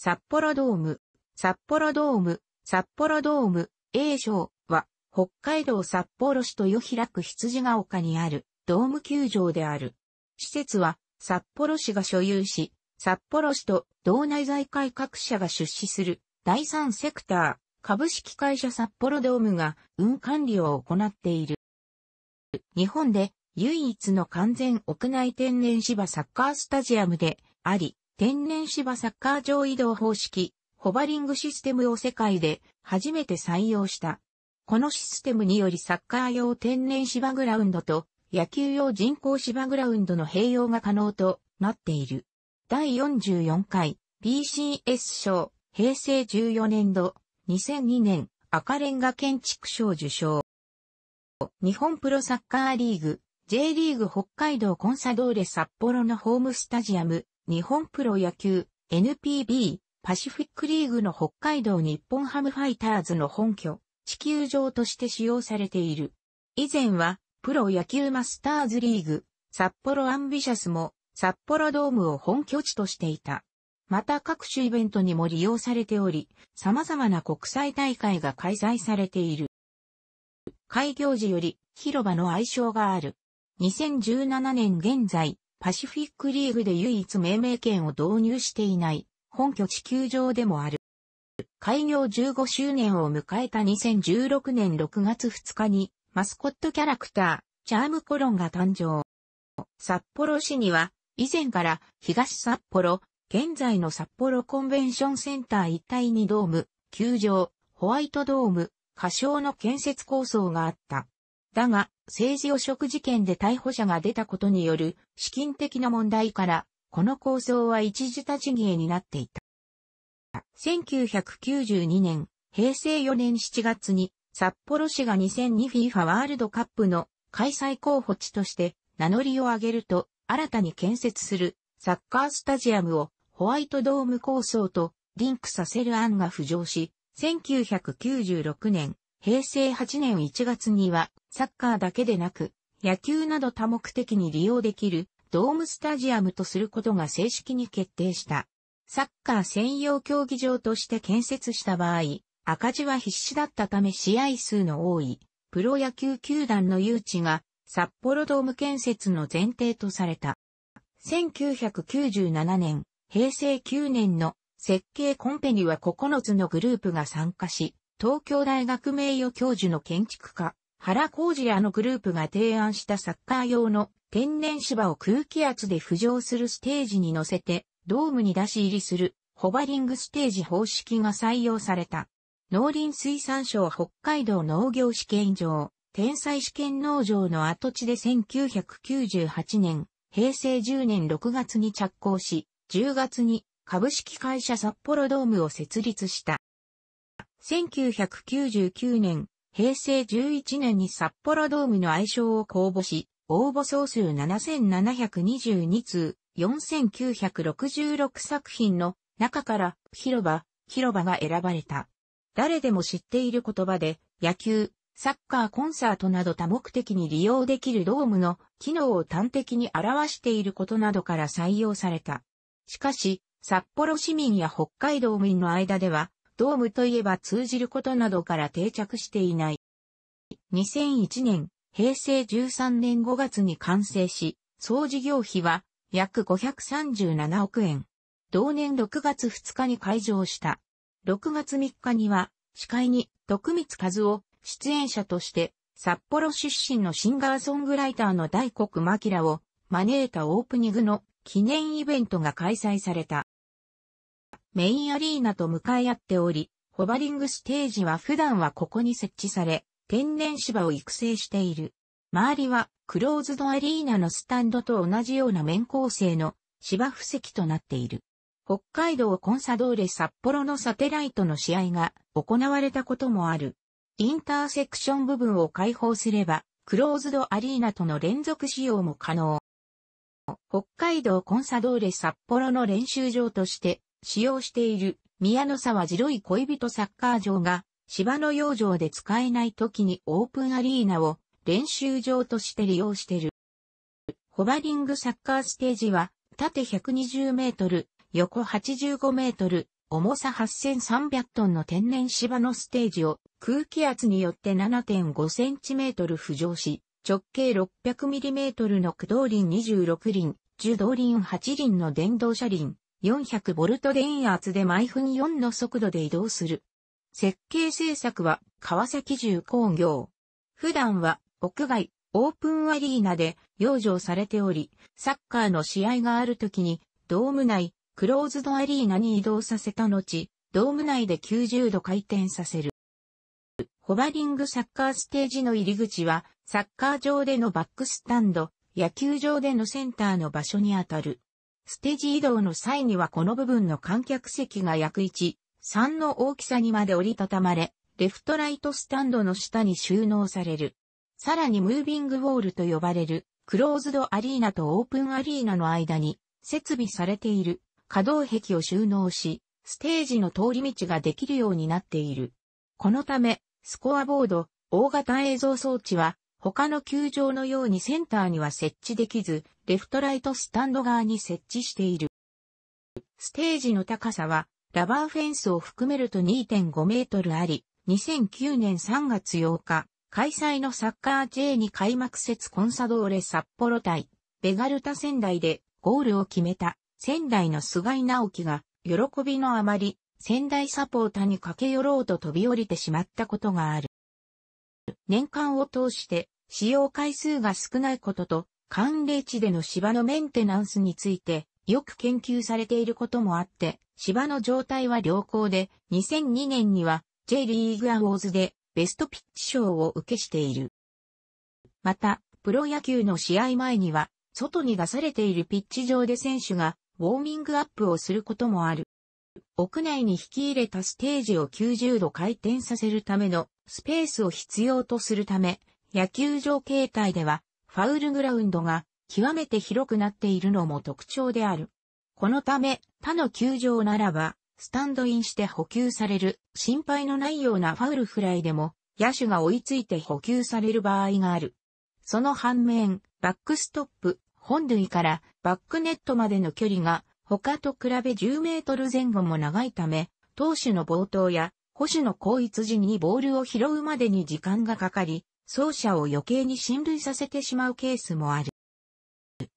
札幌ドーム、札幌ドーム、札幌ドーム、A 賞は、北海道札幌市豊平区羊ヶ丘にある、ドーム球場である。施設は、札幌市が所有し、札幌市と道内財界各社が出資する、第三セクター、株式会社札幌ドームが運管理を行っている。日本で唯一の完全屋内天然芝サッカースタジアムであり、天然芝サッカー場移動方式、ホバリングシステムを世界で初めて採用した。このシステムによりサッカー用天然芝グラウンドと野球用人工芝グラウンドの併用が可能となっている。第44回 BCS 賞平成14年度2002年赤レンガ建築賞受賞。日本プロサッカーリーグ J リーグ北海道コンサドーレ札幌のホームスタジアム、日本プロ野球、NPB、パシフィックリーグの北海道日本ハムファイターズの本拠、地球場として使用されている。以前は、プロ野球マスターズリーグ、札幌アンビシャスも、札幌ドームを本拠地としていた。また各種イベントにも利用されており、様々な国際大会が開催されている。開業時より広場の愛称がある。2017年現在、パシフィックリーグで唯一命名権を導入していない、本拠地球場でもある。開業15周年を迎えた2016年6月2日に、マスコットキャラクター、チャームコロンが誕生。札幌市には、以前から東札幌、現在の札幌コンベンションセンター一帯にドーム、球場、ホワイトドーム、仮称の建設構想があった。だが、政治汚職事件で逮捕者が出たことによる資金的な問題から、この構想は一時立ち消えになっていた。1992年、平成4年7月に、札幌市が 2002FIFA ワールドカップの開催候補地として名乗りを上げると、新たに建設するサッカースタジアムをホワイトドーム構想とリンクさせる案が浮上し、1996年、平成8年1月にはサッカーだけでなく、野球など多目的に利用できるドームスタジアムとすることが正式に決定した。サッカー専用競技場として建設した場合、赤字は必至だったため試合数の多い、プロ野球球団の誘致が札幌ドーム建設の前提とされた。1997年、平成9年の設計コンペには9つのグループが参加し、東京大学名誉教授の建築家、原浩二らのグループが提案したサッカー用の天然芝を空気圧で浮上するステージに乗せてドームに出し入りするホバリングステージ方式が採用された。農林水産省北海道農業試験場、天才試験農場の跡地で1998年、平成10年6月に着工し、10月に株式会社札幌ドームを設立した。1999年、平成11年に札幌ドームの愛称を公募し、応募総数7722通、4966作品の中から広場、広場が選ばれた。誰でも知っている言葉で、野球、サッカーコンサートなど多目的に利用できるドームの機能を端的に表していることなどから採用された。しかし、札幌市民や北海道民の間では、ドームといえば通じることなどから定着していない。2001年、平成13年5月に完成し、総事業費は約537億円。同年6月2日に開場した。6月3日には、司会に徳光和夫出演者として、札幌出身のシンガーソングライターの大黒ラを招いたオープニングの記念イベントが開催された。メインアリーナと向かい合っており、ホバリングステージは普段はここに設置され、天然芝を育成している。周りはクローズドアリーナのスタンドと同じような面構成の芝布石となっている。北海道コンサドーレ札幌のサテライトの試合が行われたこともある。インターセクション部分を開放すれば、クローズドアリーナとの連続使用も可能。北海道コンサドーレ札幌の練習場として使用している宮の沢白い恋人サッカー場が芝の養生で使えない時にオープンアリーナを練習場として利用している。ホバリングサッカーステージは縦120メートル、横85メートル、重さ8300トンの天然芝のステージを空気圧によって7.5センチメートル浮上し、直径600ミリメートルの駆動輪26輪、受動輪8輪の電動車輪、400ボルト電圧で毎分4の速度で移動する。設計制作は川崎重工業。普段は屋外、オープンアリーナで養生されており、サッカーの試合がある時に、ドーム内、クローズドアリーナに移動させた後、ドーム内で90度回転させる。ホバリングサッカーステージの入り口は、サッカー場でのバックスタンド、野球場でのセンターの場所にあたる。ステージ移動の際にはこの部分の観客席が約1、3の大きさにまで折りたたまれ、レフトライトスタンドの下に収納される。さらにムービングウォールと呼ばれる、クローズドアリーナとオープンアリーナの間に、設備されている、可動壁を収納し、ステージの通り道ができるようになっている。このため、スコアボード、大型映像装置は、他の球場のようにセンターには設置できず、レフトライトスタンド側に設置している。ステージの高さは、ラバーフェンスを含めると2.5メートルあり、2009年3月8日、開催のサッカー J に開幕節コンサドーレ札幌対、ベガルタ仙台でゴールを決めた仙台の菅井直樹が、喜びのあまり、仙台サポーターに駆け寄ろうと飛び降りてしまったことがある。年間を通して使用回数が少ないことと、寒冷地での芝のメンテナンスについてよく研究されていることもあって、芝の状態は良好で、2002年には J リーグアウォーズでベストピッチ賞を受けしている。また、プロ野球の試合前には、外に出されているピッチ上で選手がウォーミングアップをすることもある。屋内に引き入れたステージを90度回転させるためのスペースを必要とするため、野球場形態ではファウルグラウンドが極めて広くなっているのも特徴である。このため他の球場ならば、スタンドインして補給される心配のないようなファウルフライでも野手が追いついて補給される場合がある。その反面、バックストップ、本塁からバックネットまでの距離が他と比べ10メートル前後も長いため、投手の冒頭や保守の後逸時にボールを拾うまでに時間がかかり、走者を余計に進塁させてしまうケースもある。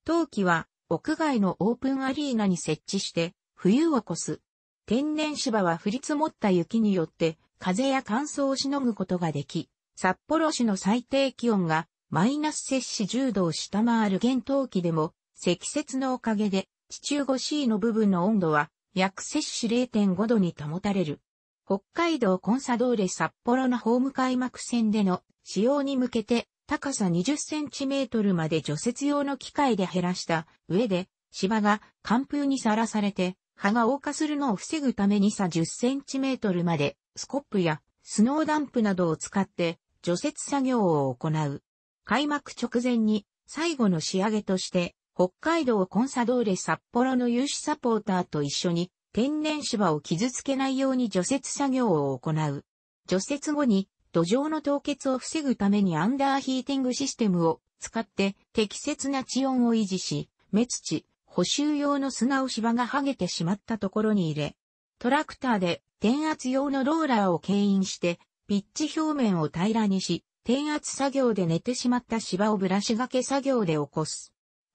冬季は屋外のオープンアリーナに設置して冬を越す。天然芝は降り積もった雪によって風や乾燥をしのぐことができ、札幌市の最低気温がマイナス摂氏10度を下回る現冬季でも積雪のおかげで地中 5C の部分の温度は約摂氏0.5度に保たれる。北海道コンサドーレ札幌のホーム開幕戦での使用に向けて高さ20センチメートルまで除雪用の機械で減らした上で芝が寒風にさらされて葉が硬化するのを防ぐためにさ10センチメートルまでスコップやスノーダンプなどを使って除雪作業を行う。開幕直前に最後の仕上げとして北海道コンサドーレ札幌の有志サポーターと一緒に天然芝を傷つけないように除雪作業を行う。除雪後に土壌の凍結を防ぐためにアンダーヒーティングシステムを使って適切な地温を維持し、目土、補修用の砂を芝が剥げてしまったところに入れ、トラクターで転圧用のローラーを牽引してピッチ表面を平らにし、転圧作業で寝てしまった芝をブラシ掛け作業で起こす。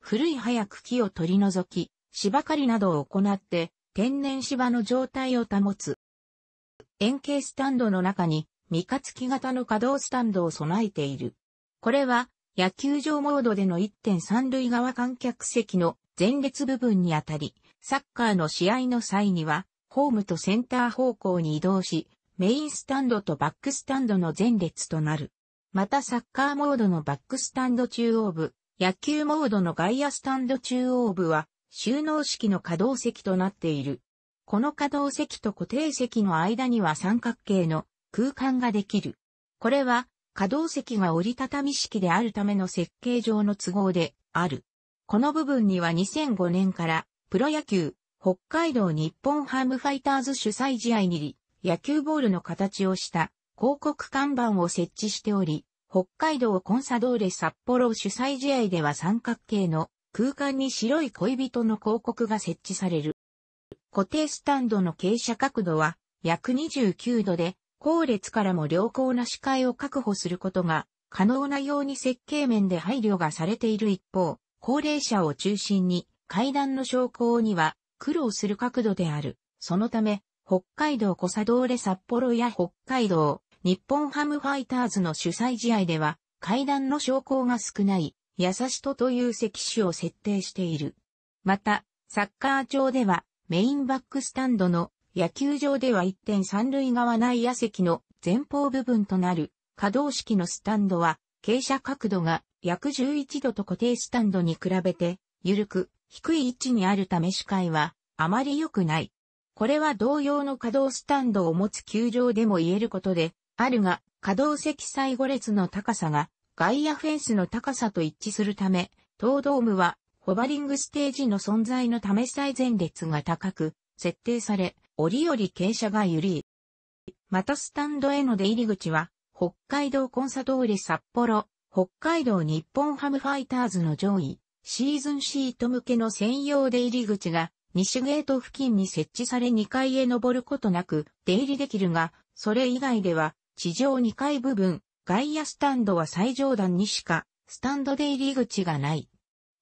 古い葉や茎を取り除き、芝刈りなどを行って、天然芝の状態を保つ。円形スタンドの中に、三日月型の稼働スタンドを備えている。これは、野球場モードでの1.3塁側観客席の前列部分にあたり、サッカーの試合の際には、ホームとセンター方向に移動し、メインスタンドとバックスタンドの前列となる。またサッカーモードのバックスタンド中央部、野球モードの外野スタンド中央部は収納式の可動席となっている。この可動席と固定席の間には三角形の空間ができる。これは可動席が折りたたみ式であるための設計上の都合である。この部分には2005年からプロ野球北海道日本ハムファイターズ主催試合に野球ボールの形をした広告看板を設置しており、北海道コンサドーレ札幌主催試合では三角形の空間に白い恋人の広告が設置される。固定スタンドの傾斜角度は約29度で、後列からも良好な視界を確保することが可能なように設計面で配慮がされている一方、高齢者を中心に階段の昇降には苦労する角度である。そのため、北海道コサドーレ札幌や北海道日本ハムファイターズの主催試合では、階段の昇降が少ない、優しとという席種を設定している。また、サッカー場では、メインバックスタンドの野球場では1点三塁側内野席の前方部分となる可動式のスタンドは傾斜角度が約11度と固定スタンドに比べて緩く低い位置にあるため視界はあまり良くない。これは同様の可動スタンドを持つ球場でも言えることであるが、可動積載5列の高さが外野フェンスの高さと一致するため、東ドームはホバリングステージの存在のため最前列が高く設定され、折々傾斜が緩い。またスタンドへの出入り口は、北海道コンサドーレ札幌、北海道日本ハムファイターズの上位、シーズンシート向けの専用出入り口が、西ゲート付近に設置され2階へ登ることなく出入りできるが、それ以外では地上2階部分、外野スタンドは最上段にしか、スタンドで入り口がない。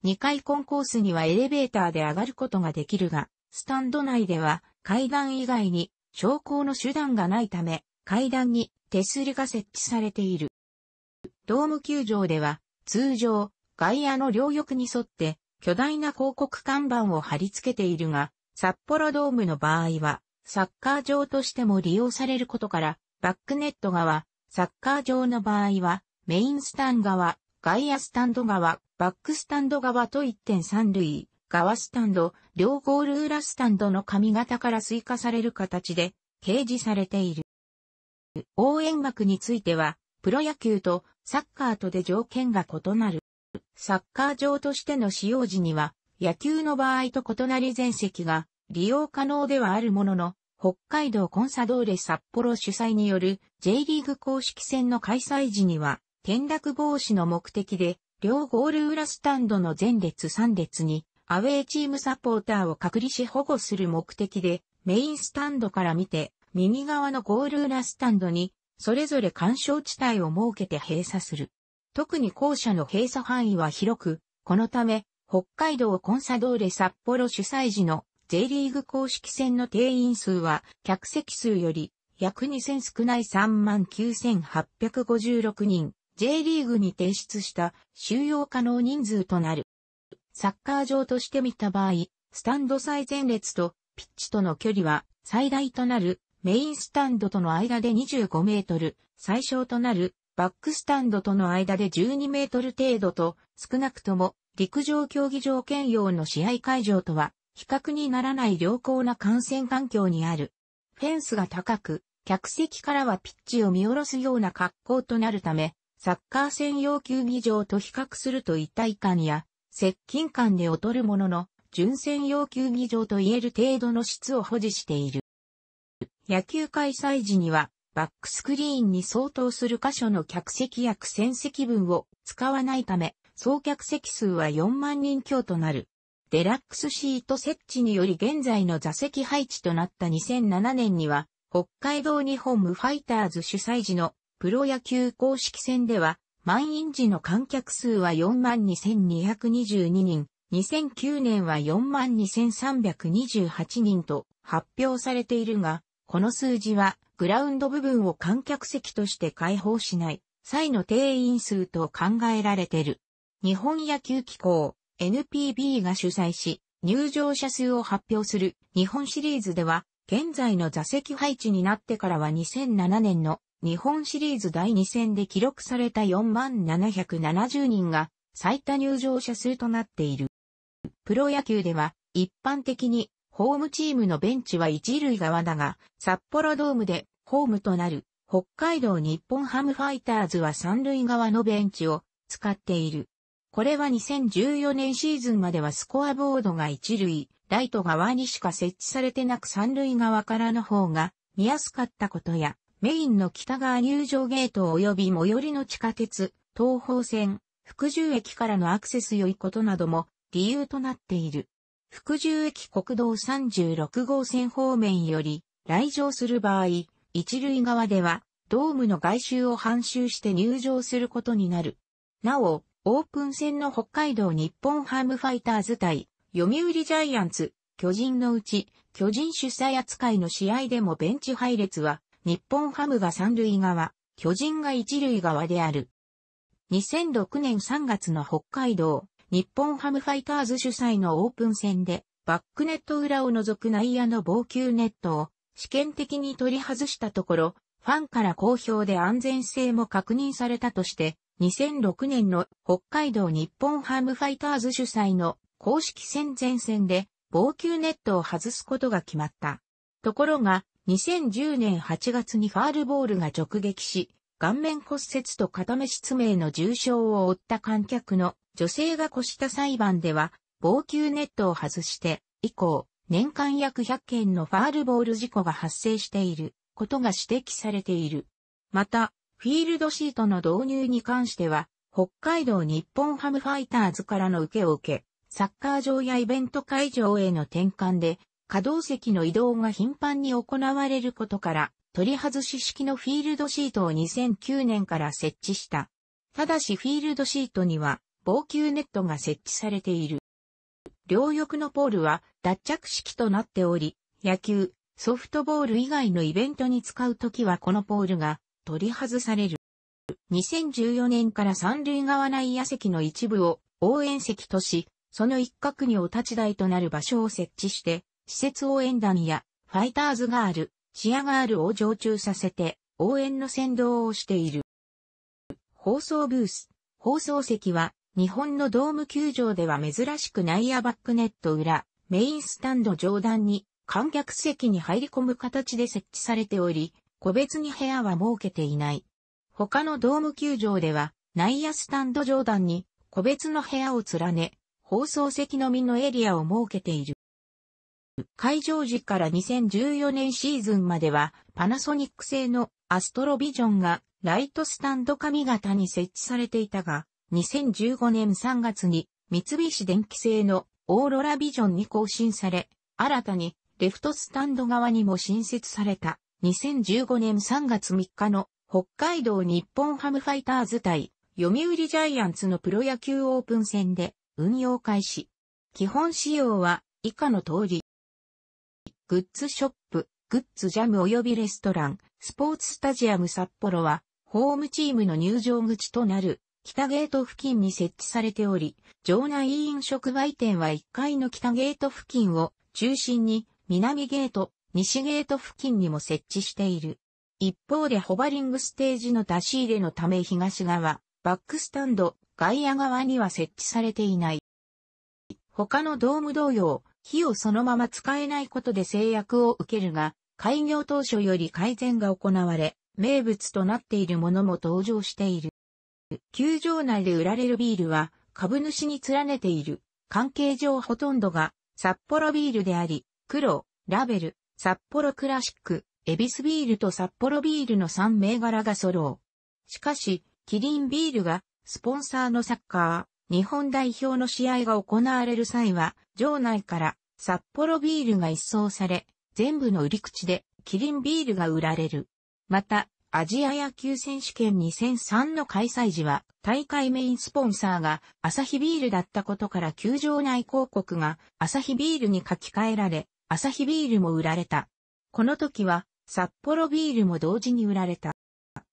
2階コンコースにはエレベーターで上がることができるが、スタンド内では階段以外に昇降の手段がないため、階段に手すりが設置されている。ドーム球場では、通常、外野の両翼に沿って、巨大な広告看板を貼り付けているが、札幌ドームの場合は、サッカー場としても利用されることから、バックネット側、サッカー場の場合は、メインスタン側、外野スタンド側、バックスタンド側と1.3類、側スタンド、両ゴール裏スタンドの髪型から追加される形で、掲示されている。応援幕については、プロ野球とサッカーとで条件が異なる。サッカー場としての使用時には、野球の場合と異なり全席が利用可能ではあるものの、北海道コンサドーレ札幌主催による J リーグ公式戦の開催時には、転落防止の目的で、両ゴール裏スタンドの前列3列に、アウェーチームサポーターを隔離し保護する目的で、メインスタンドから見て、右側のゴール裏スタンドに、それぞれ干渉地帯を設けて閉鎖する。特に校舎の閉鎖範囲は広く、このため、北海道コンサドーレ札幌主催時の J リーグ公式戦の定員数は、客席数より約2000少ない39,856人、J リーグに提出した収容可能人数となる。サッカー場として見た場合、スタンド最前列とピッチとの距離は最大となるメインスタンドとの間で25メートル、最小となるバックスタンドとの間で12メートル程度と少なくとも陸上競技場兼用の試合会場とは比較にならない良好な感染環境にある。フェンスが高く、客席からはピッチを見下ろすような格好となるため、サッカー専用球技場と比較すると一体感や接近感で劣るものの、純専用球技場と言える程度の質を保持している。野球開催時には、バックスクリーンに相当する箇所の客席や苦戦席分を使わないため、総客席数は4万人強となる。デラックスシート設置により現在の座席配置となった2007年には、北海道日本ムファイターズ主催時のプロ野球公式戦では、満員時の観客数は42,222人、2009年は42,328人と発表されているが、この数字はグラウンド部分を観客席として開放しない際の定員数と考えられている。日本野球機構 NPB が主催し、入場者数を発表する日本シリーズでは、現在の座席配置になってからは2007年の日本シリーズ第2戦で記録された4770人が最多入場者数となっている。プロ野球では一般的にホームチームのベンチは一塁側だが、札幌ドームでホームとなる北海道日本ハムファイターズは三塁側のベンチを使っている。これは2014年シーズンまではスコアボードが一塁、ライト側にしか設置されてなく三塁側からの方が見やすかったことや、メインの北側入場ゲート及び最寄りの地下鉄、東方線、福住駅からのアクセス良いことなども理由となっている。福住駅国道36号線方面より来場する場合、一塁側ではドームの外周を半周して入場することになる。なお、オープン戦の北海道日本ハムファイターズ対、読売ジャイアンツ、巨人のうち、巨人主催扱いの試合でもベンチ配列は、日本ハムが三塁側、巨人が一塁側である。2006年3月の北海道、日本ハムファイターズ主催のオープン戦で、バックネット裏を除く内野の防球ネットを試験的に取り外したところ、ファンから好評で安全性も確認されたとして、2006年の北海道日本ハムファイターズ主催の公式戦前線で防球ネットを外すことが決まった。ところが、2010年8月にファールボールが直撃し、顔面骨折と片目失明の重傷を負った観客の女性が越した裁判では、防球ネットを外して、以降、年間約100件のファールボール事故が発生していることが指摘されている。また、フィールドシートの導入に関しては、北海道日本ハムファイターズからの受けを受け、サッカー場やイベント会場への転換で、稼働席の移動が頻繁に行われることから、取り外し式のフィールドシートを2009年から設置した。ただしフィールドシートには防球ネットが設置されている。両翼のポールは脱着式となっており、野球、ソフトボール以外のイベントに使うときはこのポールが取り外される。2014年から三塁側内野席の一部を応援席とし、その一角にお立ち台となる場所を設置して、施設応援団やファイターズガール、チアガールを常駐させて、応援の先導をしている。放送ブース、放送席は、日本のドーム球場では珍しく内野バックネット裏、メインスタンド上段に観客席に入り込む形で設置されており、個別に部屋は設けていない。他のドーム球場では、内野スタンド上段に個別の部屋を連ね、放送席のみのエリアを設けている。会場時から2014年シーズンまでは、パナソニック製のアストロビジョンがライトスタンド髪型に設置されていたが、2015年3月に三菱電機製のオーロラビジョンに更新され、新たにレフトスタンド側にも新設された。2015年3月3日の北海道日本ハムファイターズ対読売ジャイアンツのプロ野球オープン戦で運用開始。基本仕様は以下の通り。グッズショップ、グッズジャム及びレストラン、スポーツスタジアム札幌はホームチームの入場口となる北ゲート付近に設置されており、場内飲食売店は1階の北ゲート付近を中心に南ゲート、西ゲート付近にも設置している。一方でホバリングステージの出し入れのため東側、バックスタンド、外野側には設置されていない。他のドーム同様、火をそのまま使えないことで制約を受けるが、開業当初より改善が行われ、名物となっているものも登場している。球場内で売られるビールは、株主に連ねている、関係上ほとんどが、札幌ビールであり、黒、ラベル、札幌クラシック、エビスビールと札幌ビールの3銘柄が揃う。しかし、キリンビールが、スポンサーのサッカー、日本代表の試合が行われる際は、場内から札幌ビールが一掃され、全部の売り口でキリンビールが売られる。また、アジア野球選手権2003の開催時は、大会メインスポンサーがアサヒビールだったことから球場内広告がアサヒビールに書き換えられ、アサヒビールも売られた。この時は、札幌ビールも同時に売られた。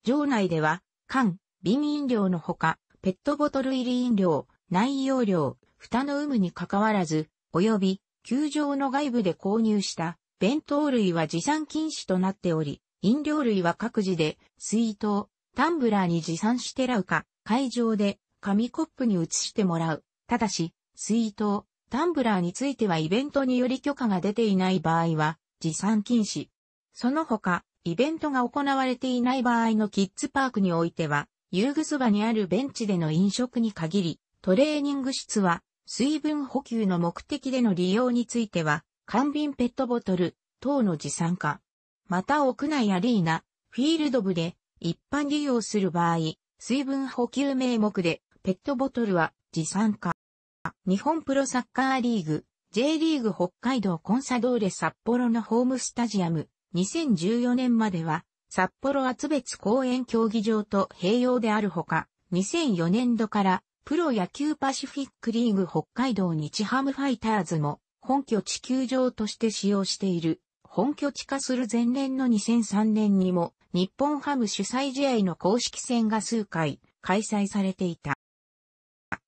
場内では、缶、瓶飲料のほか、ペットボトル入り飲料、内容量、蓋の有無に関わらず、及び、球場の外部で購入した弁当類は持参禁止となっており、飲料類は各自で水筒、タンブラーに持参してらうか、会場で紙コップに移してもらう。ただし、水筒、タンブラーについてはイベントにより許可が出ていない場合は、持参禁止。その他、イベントが行われていない場合のキッズパークにおいては、遊具そばにあるベンチでの飲食に限り、トレーニング室は、水分補給の目的での利用については、缶瓶ペットボトル等の持参化。また屋内アリーナ、フィールド部で一般利用する場合、水分補給名目でペットボトルは持参化。日本プロサッカーリーグ、J リーグ北海道コンサドーレ札幌のホームスタジアム、2014年までは、札幌厚別公園競技場と併用であるほか、2004年度から、プロ野球パシフィックリーグ北海道日ハムファイターズも、本拠地球場として使用している。本拠地化する前年の2003年にも、日本ハム主催試合の公式戦が数回開催されていた。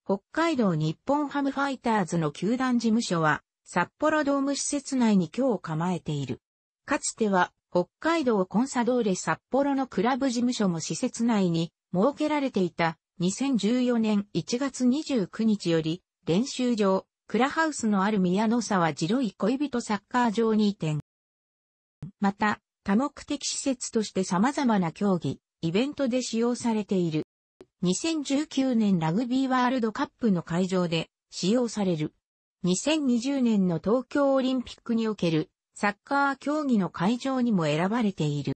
北海道日本ハムファイターズの球団事務所は、札幌ドーム施設内に今日構えている。かつては、北海道コンサドーレ札幌のクラブ事務所も施設内に設けられていた2014年1月29日より練習場、クラハウスのある宮野沢白い恋人サッカー場に移転。また、多目的施設として様々な競技、イベントで使用されている。2019年ラグビーワールドカップの会場で使用される。2020年の東京オリンピックにおけるサッカー競技の会場にも選ばれている。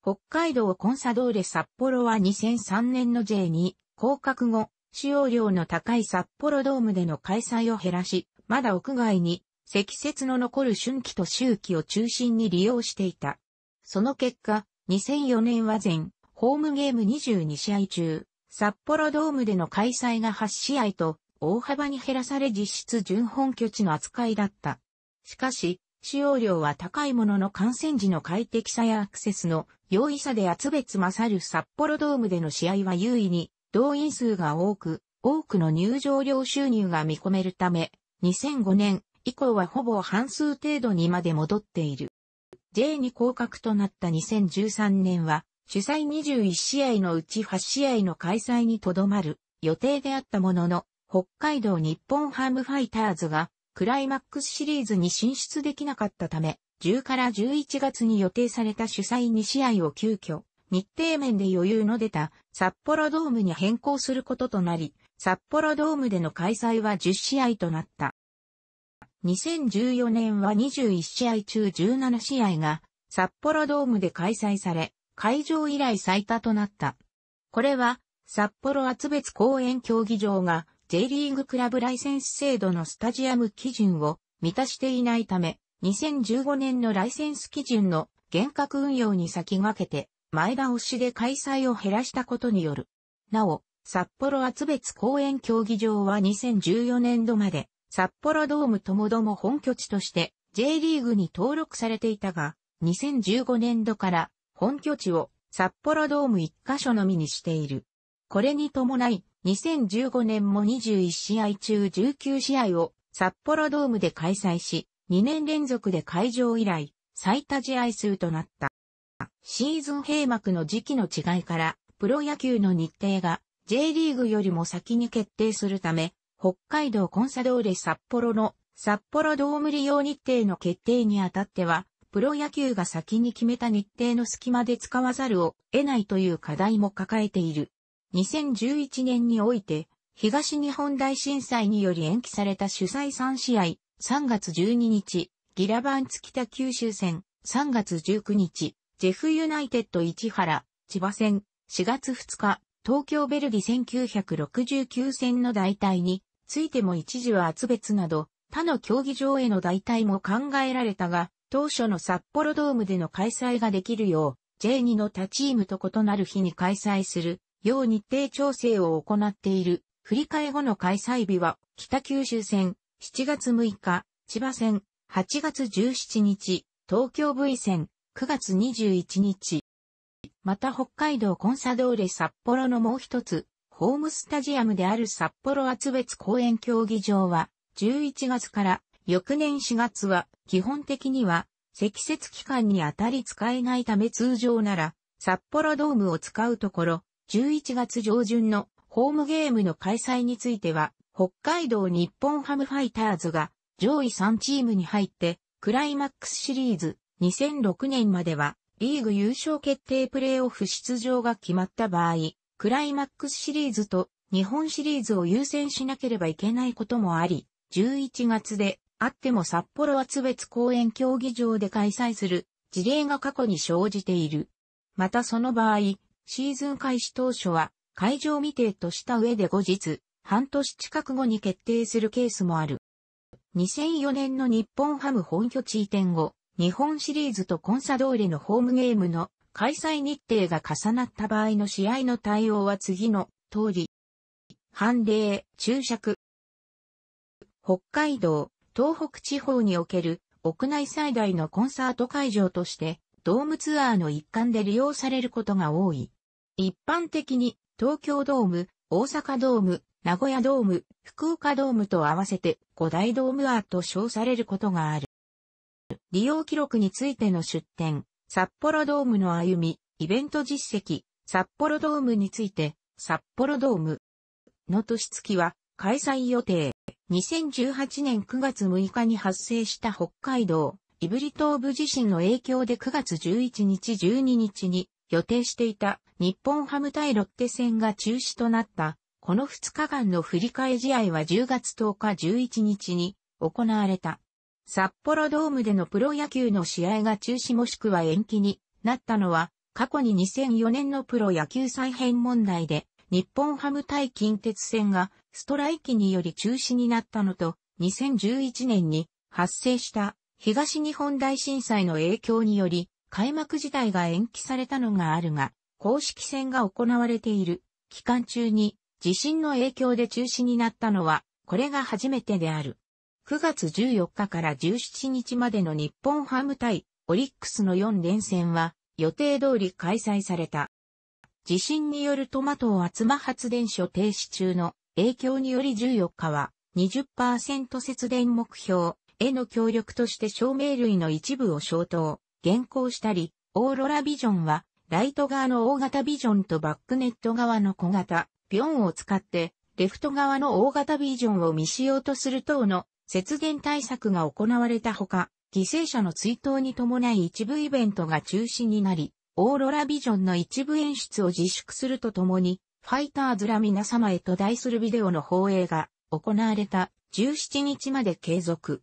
北海道コンサドーレ札幌は2003年の J2 降格後、使用量の高い札幌ドームでの開催を減らし、まだ屋外に積雪の残る春季と秋季を中心に利用していた。その結果、2004年は全ホームゲーム22試合中、札幌ドームでの開催が8試合と大幅に減らされ実質準本拠地の扱いだった。しかし、使用量は高いものの感染時の快適さやアクセスの容易さで圧別勝る札幌ドームでの試合は優位に動員数が多く、多くの入場料収入が見込めるため、2005年以降はほぼ半数程度にまで戻っている。J に降格となった2013年は、主催21試合のうち8試合の開催にとどまる予定であったものの、北海道日本ハムファイターズがクライマックスシリーズに進出できなかったため、10から11月に予定された主催2試合を急遽、日程面で余裕の出た札幌ドームに変更することとなり、札幌ドームでの開催は10試合となった。2014年は21試合中17試合が札幌ドームで開催され、会場以来最多となった。これは、札幌厚別公園競技場が J リーグクラブライセンス制度のスタジアム基準を満たしていないため、2015年のライセンス基準の厳格運用に先駆けて、前倒しで開催を減らしたことによる。なお、札幌厚別公園競技場は2014年度まで、札幌ドームともども本拠地として J リーグに登録されていたが、2015年度から本拠地を札幌ドーム1カ所のみにしている。これに伴い、2015年も21試合中19試合を札幌ドームで開催し、2年連続で会場以来、最多試合数となった。シーズン閉幕の時期の違いから、プロ野球の日程が J リーグよりも先に決定するため、北海道コンサドーレ札幌の札幌ドーム利用日程の決定にあたっては、プロ野球が先に決めた日程の隙間で使わざるを得ないという課題も抱えている。2011年において、東日本大震災により延期された主催3試合、3月12日、ギラバンツ北九州戦、3月19日、ジェフユナイテッド市原、千葉戦、4月2日、東京ベルディ1969戦の代替についても一時は厚別など、他の競技場への代替も考えられたが、当初の札幌ドームでの開催ができるよう、J2 の他チームと異なる日に開催するよう日程調整を行っている。振り替え後の開催日は、北九州戦7月6日、千葉戦8月17日、東京 V 戦9月21日。また北海道コンサドーレ札幌のもう一つ、ホームスタジアムである札幌厚別公園競技場は、11月から翌年4月は、基本的には、積雪期間にあたり使えないため通常なら、札幌ドームを使うところ、11月上旬のホームゲームの開催については、北海道日本ハムファイターズが上位3チームに入って、クライマックスシリーズ2006年までは、リーグ優勝決定プレイオフ出場が決まった場合、クライマックスシリーズと日本シリーズを優先しなければいけないこともあり、11月であっても札幌厚別公園競技場で開催する事例が過去に生じている。またその場合、シーズン開始当初は会場未定とした上で後日、半年近く後に決定するケースもある。2004年の日本ハム本拠地移転後、日本シリーズとコンサドーレのホームゲームの開催日程が重なった場合の試合の対応は次の通り。判例、注釈。北海道、東北地方における屋内最大のコンサート会場としてドームツアーの一環で利用されることが多い。一般的に東京ドーム、大阪ドーム、名古屋ドーム、福岡ドームと合わせて5大ドームアーと称されることがある。利用記録についての出展、札幌ドームの歩み、イベント実績、札幌ドームについて、札幌ドームの年月は開催予定。2018年9月6日に発生した北海道、胆振東部地震の影響で9月11日12日に予定していた日本ハム対ロッテ戦が中止となったこの2日間の振り替え試合は10月10日11日に行われた。札幌ドームでのプロ野球の試合が中止もしくは延期になったのは過去に2004年のプロ野球再編問題で日本ハム対近鉄線がストライキにより中止になったのと、2011年に発生した東日本大震災の影響により、開幕自体が延期されたのがあるが、公式戦が行われている期間中に地震の影響で中止になったのは、これが初めてである。9月14日から17日までの日本ハム対オリックスの4連戦は予定通り開催された。地震によるトマトを集ま発電所停止中の影響により14日は20%節電目標への協力として照明類の一部を消灯、減行したり、オーロラビジョンはライト側の大型ビジョンとバックネット側の小型、ピョンを使ってレフト側の大型ビジョンを未使用とする等の節電対策が行われたほか、犠牲者の追悼に伴い一部イベントが中止になり、オーロラビジョンの一部演出を自粛するとともに、ファイターズら皆様へと題するビデオの放映が行われた17日まで継続。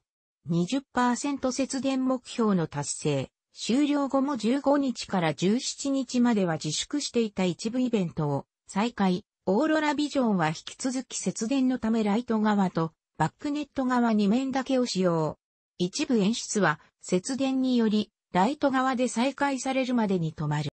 20%節電目標の達成。終了後も15日から17日までは自粛していた一部イベントを再開。オーロラビジョンは引き続き節電のためライト側とバックネット側2面だけを使用。一部演出は節電によりライト側で再開されるまでに止まる。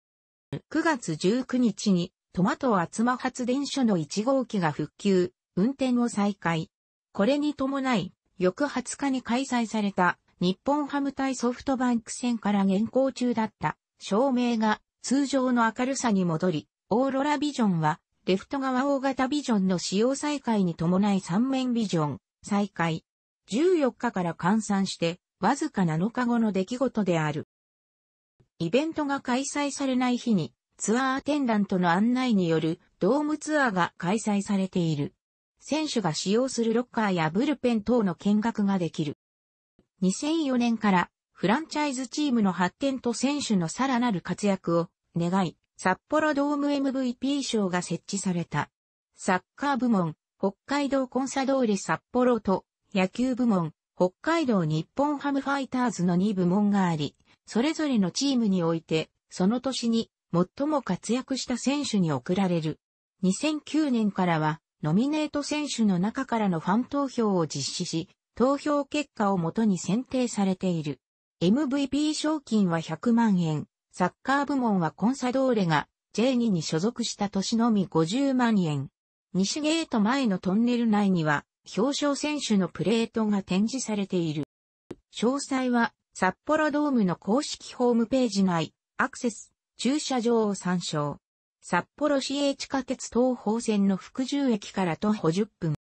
9月19日にトマト厚間発電所の1号機が復旧、運転を再開。これに伴い、翌20日に開催された日本ハム対ソフトバンク戦から現行中だった照明が通常の明るさに戻り、オーロラビジョンはレフト側大型ビジョンの使用再開に伴い3面ビジョン再開。14日から換算してわずか7日後の出来事である。イベントが開催されない日に、ツアーアテンダントの案内によるドームツアーが開催されている。選手が使用するロッカーやブルペン等の見学ができる。2004年からフランチャイズチームの発展と選手のさらなる活躍を願い、札幌ドーム MVP 賞が設置された。サッカー部門、北海道コンサドーレ札幌と野球部門、北海道日本ハムファイターズの2部門があり、それぞれのチームにおいて、その年に最も活躍した選手に贈られる。2009年からは、ノミネート選手の中からのファン投票を実施し、投票結果をもとに選定されている。MVP 賞金は100万円。サッカー部門はコンサドーレが J2 に所属した年のみ50万円。西ゲート前のトンネル内には表彰選手のプレートが展示されている。詳細は札幌ドームの公式ホームページ内、アクセス、駐車場を参照。札幌市営地下鉄東方線の福住駅から徒歩10分。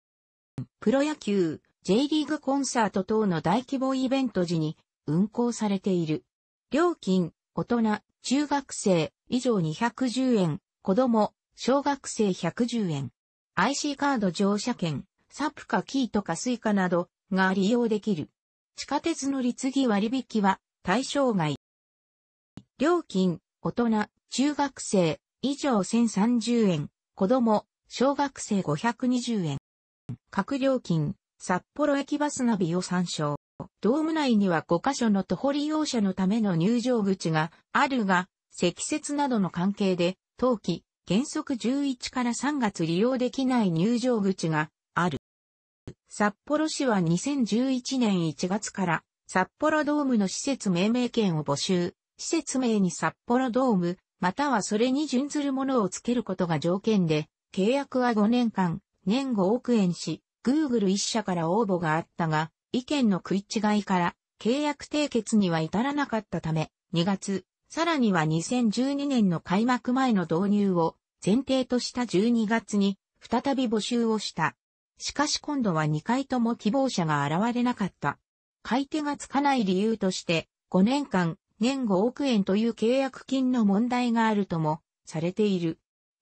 プロ野球、J リーグコンサート等の大規模イベント時に運行されている。料金、大人、中学生、以上210円、子供、小学生110円。IC カード乗車券、サプかキーとかスイカなどが利用できる。地下鉄の立議割引は対象外。料金、大人、中学生、以上1030円、子供、小学生520円。各料金、札幌駅バスナビを参照。ドーム内には5カ所の徒歩利用者のための入場口があるが、積雪などの関係で、冬季、原則11から3月利用できない入場口が札幌市は2011年1月から札幌ドームの施設命名権を募集、施設名に札幌ドーム、またはそれに準ずるものをつけることが条件で、契約は5年間、年5億円し、Google 一社から応募があったが、意見の食い違いから、契約締結には至らなかったため、2月、さらには2012年の開幕前の導入を前提とした12月に、再び募集をした。しかし今度は2回とも希望者が現れなかった。買い手がつかない理由として、5年間、年5億円という契約金の問題があるとも、されている。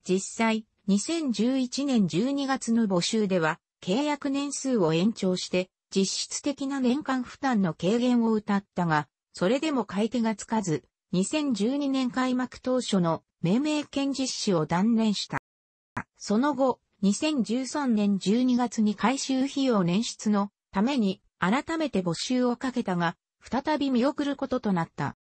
実際、2011年12月の募集では、契約年数を延長して、実質的な年間負担の軽減を謳ったが、それでも買い手がつかず、2012年開幕当初の命名権実施を断念した。その後、2013年12月に改修費用捻出のために改めて募集をかけたが、再び見送ることとなった。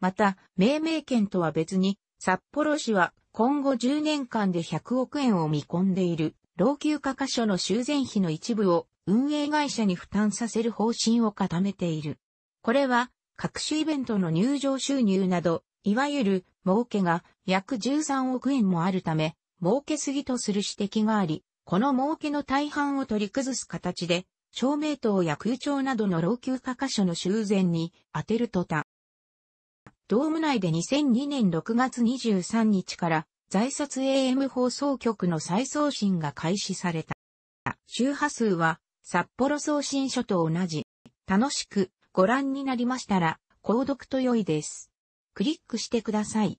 また、命名権とは別に、札幌市は今後10年間で100億円を見込んでいる老朽化箇所の修繕費の一部を運営会社に負担させる方針を固めている。これは、各種イベントの入場収入など、いわゆる儲けが約13億円もあるため、儲けすぎとする指摘があり、この儲けの大半を取り崩す形で、照明灯や空調などの老朽化箇所の修繕に当てるとた。ドーム内で2002年6月23日から在札 AM 放送局の再送信が開始された。周波数は札幌送信所と同じ。楽しくご覧になりましたら、購読と良いです。クリックしてください。